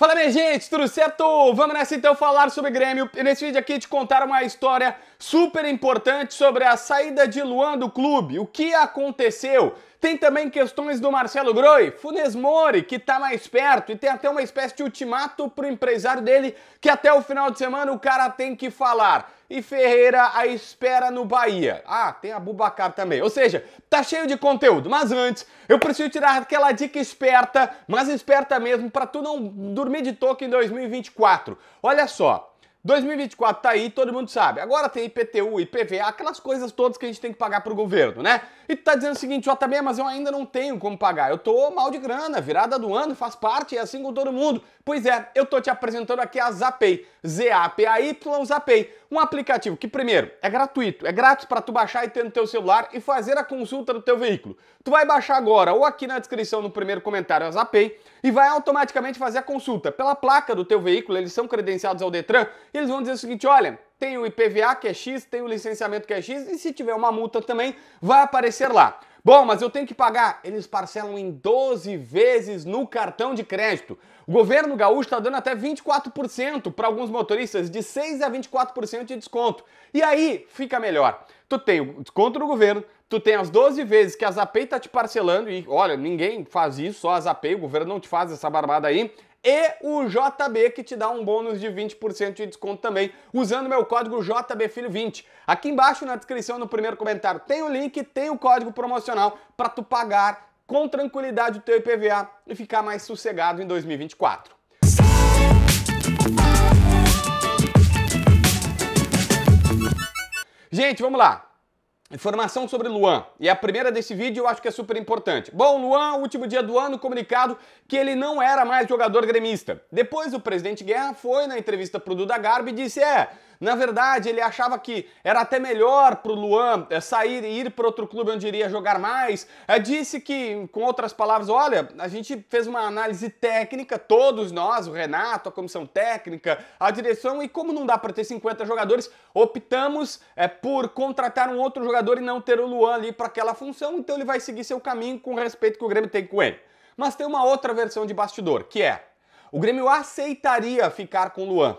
Fala minha gente, tudo certo? Vamos nessa então falar sobre Grêmio. E nesse vídeo aqui te contar uma história super importante sobre a saída de Luan do clube. O que aconteceu? Tem também questões do Marcelo Groi, Funes Mori, que tá mais perto, e tem até uma espécie de ultimato pro empresário dele, que até o final de semana o cara tem que falar. E Ferreira à espera no Bahia. Ah, tem a Bubacar também. Ou seja, tá cheio de conteúdo. Mas antes, eu preciso tirar aquela dica esperta, mas esperta mesmo, para tu não dormir de toque em 2024. Olha só, 2024 tá aí, todo mundo sabe. Agora tem IPTU, IPVA, aquelas coisas todas que a gente tem que pagar pro governo, né? E tu tá dizendo o seguinte, JB, mas eu ainda não tenho como pagar. Eu tô mal de grana, virada do ano, faz parte, é assim com todo mundo. Pois é, eu tô te apresentando aqui a Zapay. ZAPAY, ZAPay, um aplicativo que primeiro é gratuito, é grátis para tu baixar e ter no teu celular e fazer a consulta do teu veículo. Tu vai baixar agora ou aqui na descrição no primeiro comentário a ZAPay e vai automaticamente fazer a consulta pela placa do teu veículo, eles são credenciados ao Detran, e eles vão dizer o seguinte, olha, tem o IPVA que é X, tem o licenciamento que é X e se tiver uma multa também vai aparecer lá. Bom, mas eu tenho que pagar. Eles parcelam em 12 vezes no cartão de crédito. O governo gaúcho está dando até 24% para alguns motoristas, de 6 a 24% de desconto. E aí fica melhor. Tu tem o desconto do governo, tu tem as 12 vezes que a Zapei tá te parcelando, e olha, ninguém faz isso, só a Zapei, o governo não te faz essa barbada aí. E o JB que te dá um bônus de 20% de desconto também, usando meu código JBFilho20. Aqui embaixo na descrição, no primeiro comentário, tem o link, tem o código promocional para tu pagar com tranquilidade o teu IPVA e ficar mais sossegado em 2024. Gente, vamos lá. Informação sobre Luan. E a primeira desse vídeo eu acho que é super importante. Bom, Luan, último dia do ano, comunicado que ele não era mais jogador gremista. Depois o presidente Guerra foi na entrevista pro Duda Garbi e disse: é. Na verdade, ele achava que era até melhor para o Luan eh, sair e ir para outro clube onde iria jogar mais. Eh, disse que, com outras palavras, olha, a gente fez uma análise técnica, todos nós, o Renato, a comissão técnica, a direção, e como não dá para ter 50 jogadores, optamos é, por contratar um outro jogador e não ter o Luan ali para aquela função, então ele vai seguir seu caminho com o respeito que o Grêmio tem com ele. Mas tem uma outra versão de bastidor, que é: o Grêmio aceitaria ficar com o Luan.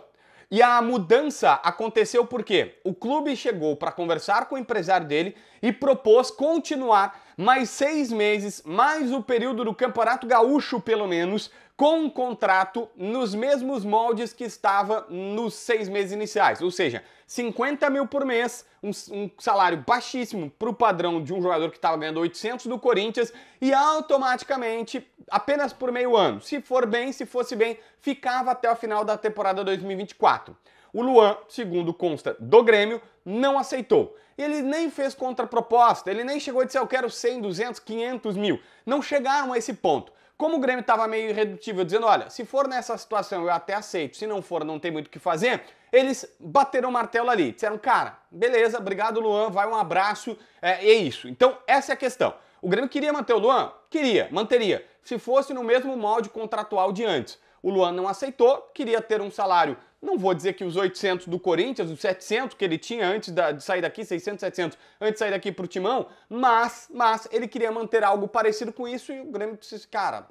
E a mudança aconteceu porque o clube chegou para conversar com o empresário dele e propôs continuar mais seis meses, mais o período do Campeonato Gaúcho, pelo menos, com um contrato nos mesmos moldes que estava nos seis meses iniciais. Ou seja, 50 mil por mês, um, um salário baixíssimo para o padrão de um jogador que estava ganhando 800 do Corinthians e automaticamente, apenas por meio ano, se for bem, se fosse bem, ficava até o final da temporada 2024. O Luan, segundo consta do Grêmio, não aceitou. Ele nem fez contraproposta, ele nem chegou a dizer eu quero 100, 200, 500 mil. Não chegaram a esse ponto. Como o Grêmio estava meio irredutível, dizendo: olha, se for nessa situação eu até aceito, se não for, não tem muito o que fazer. Eles bateram o martelo ali, disseram: cara, beleza, obrigado Luan, vai um abraço, é, é isso. Então, essa é a questão. O Grêmio queria manter o Luan? Queria, manteria. Se fosse no mesmo molde contratual de antes. O Luan não aceitou, queria ter um salário não vou dizer que os 800 do Corinthians, os 700 que ele tinha antes da, de sair daqui, 600, 700, antes de sair daqui para o Timão, mas, mas ele queria manter algo parecido com isso e o Grêmio disse, cara,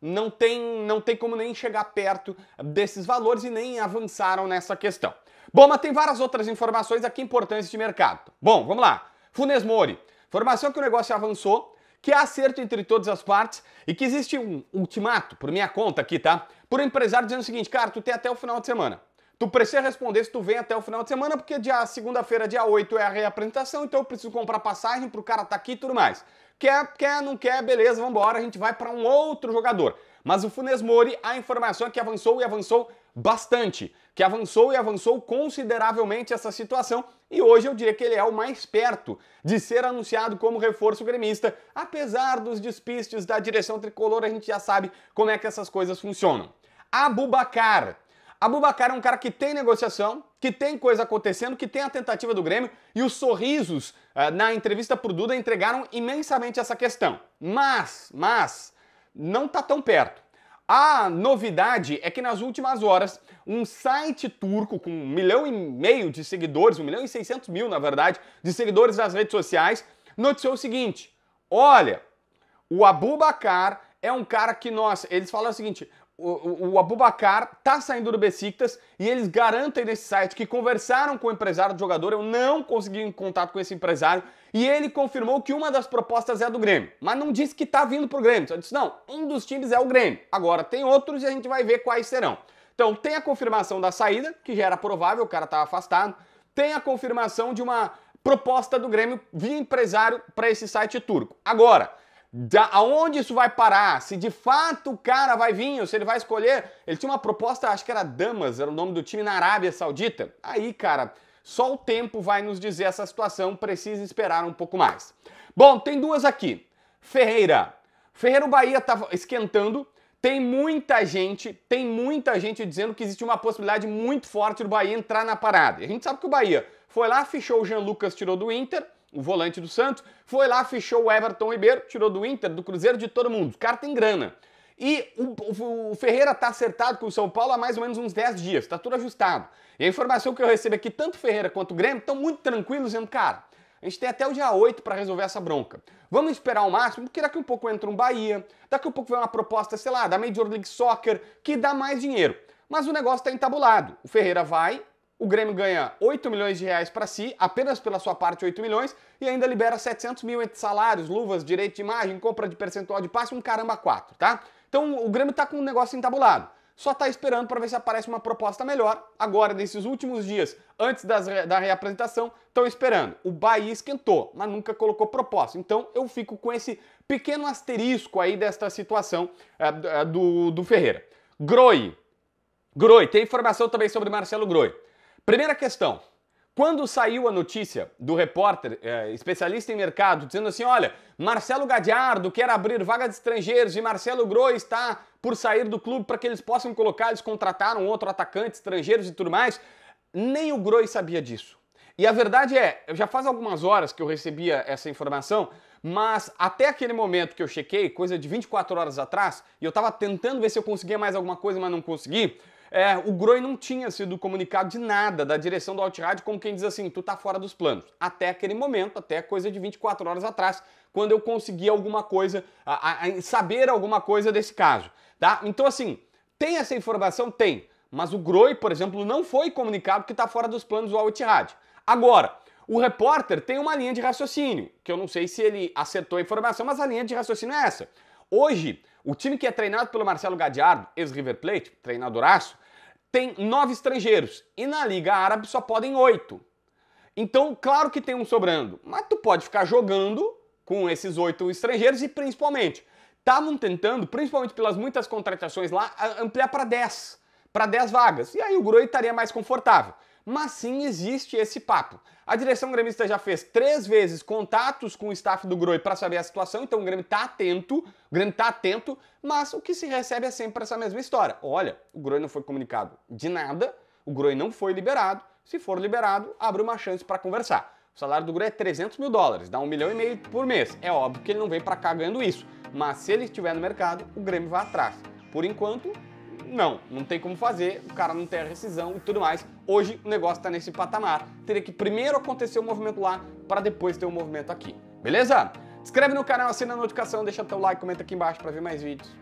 não tem, não tem como nem chegar perto desses valores e nem avançaram nessa questão. Bom, mas tem várias outras informações aqui importantes de mercado. Bom, vamos lá. Funes Mori. Informação que o negócio avançou que há acerto entre todas as partes e que existe um ultimato, por minha conta aqui, tá? Por um empresário dizendo o seguinte, cara, tu tem até o final de semana. Tu precisa responder se tu vem até o final de semana, porque dia segunda-feira, dia 8, é a reapresentação, então eu preciso comprar passagem pro cara tá aqui e tudo mais. Quer, quer, não quer, beleza, vambora, a gente vai para um outro jogador. Mas o Funes Mori, a informação é que avançou e avançou bastante, que avançou e avançou consideravelmente essa situação e hoje eu diria que ele é o mais perto de ser anunciado como reforço gremista, apesar dos despistes da direção tricolor, a gente já sabe como é que essas coisas funcionam. Abubacar, Abubacar é um cara que tem negociação, que tem coisa acontecendo, que tem a tentativa do Grêmio e os sorrisos eh, na entrevista pro Duda entregaram imensamente essa questão. Mas, mas, não tá tão perto. A novidade é que nas últimas horas, um site turco com um milhão e meio de seguidores, um milhão e seiscentos mil, na verdade, de seguidores nas redes sociais, noticiou o seguinte: olha, o Abubakar é um cara que nós. Eles falam o seguinte: o, o Abubakar tá saindo do Besiktas e eles garantem nesse site que conversaram com o empresário do jogador. Eu não consegui em contato com esse empresário, e ele confirmou que uma das propostas é do Grêmio, mas não disse que está vindo para o Grêmio. Só disse, não, um dos times é o Grêmio. Agora tem outros e a gente vai ver quais serão. Então tem a confirmação da saída, que já era provável, o cara estava afastado. Tem a confirmação de uma proposta do Grêmio via empresário para esse site turco. Agora, da, aonde isso vai parar, se de fato o cara vai vir, ou se ele vai escolher. Ele tinha uma proposta, acho que era Damas, era o nome do time na Arábia Saudita. Aí, cara, só o tempo vai nos dizer essa situação, precisa esperar um pouco mais. Bom, tem duas aqui. Ferreira. Ferreiro Bahia estava tá esquentando. Tem muita gente, tem muita gente dizendo que existe uma possibilidade muito forte do Bahia entrar na parada. E a gente sabe que o Bahia foi lá, fichou o Jean Lucas, tirou do Inter, o volante do Santos, foi lá, fichou o Everton Ribeiro, tirou do Inter, do Cruzeiro, de todo mundo. O cara tem grana. E o, o Ferreira está acertado com o São Paulo há mais ou menos uns 10 dias, está tudo ajustado. E a informação que eu recebo é que tanto Ferreira quanto o Grêmio estão muito tranquilos, dizendo, cara, a gente tem até o dia 8 para resolver essa bronca. Vamos esperar o máximo, porque daqui a um pouco entra um Bahia, daqui a um pouco vem uma proposta, sei lá, da Major League Soccer, que dá mais dinheiro. Mas o negócio está entabulado. O Ferreira vai, o Grêmio ganha 8 milhões de reais para si, apenas pela sua parte 8 milhões, e ainda libera 700 mil entre salários, luvas, direito de imagem, compra de percentual de passe, um caramba 4, tá? Então o Grêmio está com um negócio entabulado. Só está esperando para ver se aparece uma proposta melhor. Agora, nesses últimos dias, antes das, da reapresentação, estão esperando. O Bahia esquentou, mas nunca colocou proposta. Então eu fico com esse pequeno asterisco aí desta situação é, do, do Ferreira. Groi. Groi, tem informação também sobre Marcelo Groi. Primeira questão, quando saiu a notícia do repórter, é, especialista em mercado, dizendo assim: olha, Marcelo Gadiardo quer abrir vaga de estrangeiros e Marcelo Groi está por sair do clube para que eles possam colocar, eles contrataram outro atacante, estrangeiros e tudo mais, nem o Groi sabia disso. E a verdade é, já faz algumas horas que eu recebia essa informação, mas até aquele momento que eu chequei, coisa de 24 horas atrás, e eu estava tentando ver se eu conseguia mais alguma coisa, mas não consegui, é, o Groi não tinha sido comunicado de nada da direção do Altrad, como quem diz assim, tu tá fora dos planos. Até aquele momento, até coisa de 24 horas atrás, quando eu consegui alguma coisa, a, a, saber alguma coisa desse caso, tá? Então assim, tem essa informação? Tem. Mas o Groi, por exemplo, não foi comunicado que tá fora dos planos do al Agora, o repórter tem uma linha de raciocínio, que eu não sei se ele acertou a informação, mas a linha de raciocínio é essa. Hoje, o time que é treinado pelo Marcelo Gadiardo, ex-River Plate, treinadoraço, tem nove estrangeiros e na Liga Árabe só podem oito. Então, claro que tem um sobrando, mas tu pode ficar jogando com esses oito estrangeiros e principalmente estavam tentando, principalmente pelas muitas contratações lá, ampliar para 10, para 10 vagas. E aí o Groi estaria mais confortável mas sim existe esse papo. A direção gremista já fez três vezes contatos com o staff do Groi para saber a situação, então o Grêmio está atento, o Grêmio está atento, mas o que se recebe é sempre essa mesma história. Olha, o Groi não foi comunicado de nada, o Groi não foi liberado, se for liberado, abre uma chance para conversar. O salário do Groi é 300 mil dólares, dá um milhão e meio por mês. É óbvio que ele não vem para cá ganhando isso, mas se ele estiver no mercado, o Grêmio vai atrás. Por enquanto, não, não tem como fazer, o cara não tem a rescisão e tudo mais. Hoje o negócio está nesse patamar. Teria que primeiro acontecer o um movimento lá para depois ter o um movimento aqui. Beleza? Inscreve no canal, assina a notificação, deixa teu like, comenta aqui embaixo para ver mais vídeos.